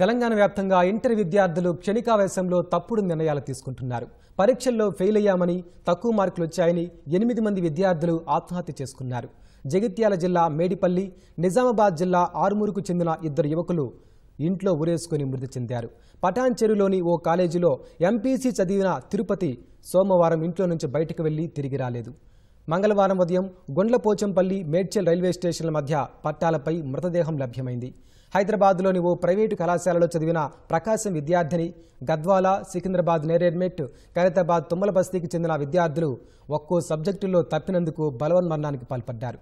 తెలంగాణ వ్యాప్తంగా ఇంటర్ విద్యార్థులు క్షణికావేశంలో తప్పుడు నిర్ణయాలు తీసుకుంటున్నారు పరీక్షల్లో ఫెయిల్ అయ్యామని తక్కువ మార్కులు వచ్చాయని ఎనిమిది మంది విద్యార్థులు ఆత్మహత్య చేసుకున్నారు జగిత్యాల జిల్లా మేడిపల్లి నిజామాబాద్ జిల్లా ఆరుమూరుకు చెందిన ఇద్దరు యువకులు ఇంట్లో ఊరేసుకుని మృతి చెందారు పటాన్ చెరువులోని ఓ కాలేజీలో ఎంపీసీ చదివిన తిరుపతి సోమవారం ఇంట్లో నుంచి బయటకు వెళ్లి తిరిగి రాలేదు మంగళవారం ఉదయం గుండ్లపోచంపల్లి మేడ్చల్ రైల్వే స్టేషన్ల మధ్య పట్టాలపై మృతదేహం లభ్యమైంది హైదరాబాద్లోని ఓ ప్రైవేటు కళాశాలలో చదివిన ప్రకాశం విద్యార్థిని గద్వాల సికింద్రాబాద్ నేరేడ్మెట్ ఖైరతాబాద్ తుమ్మలబస్తీకి చెందిన విద్యార్థులు ఒక్కో సబ్జెక్టులో తప్పినందుకు బలవన్మరణానికి పాల్పడ్డారు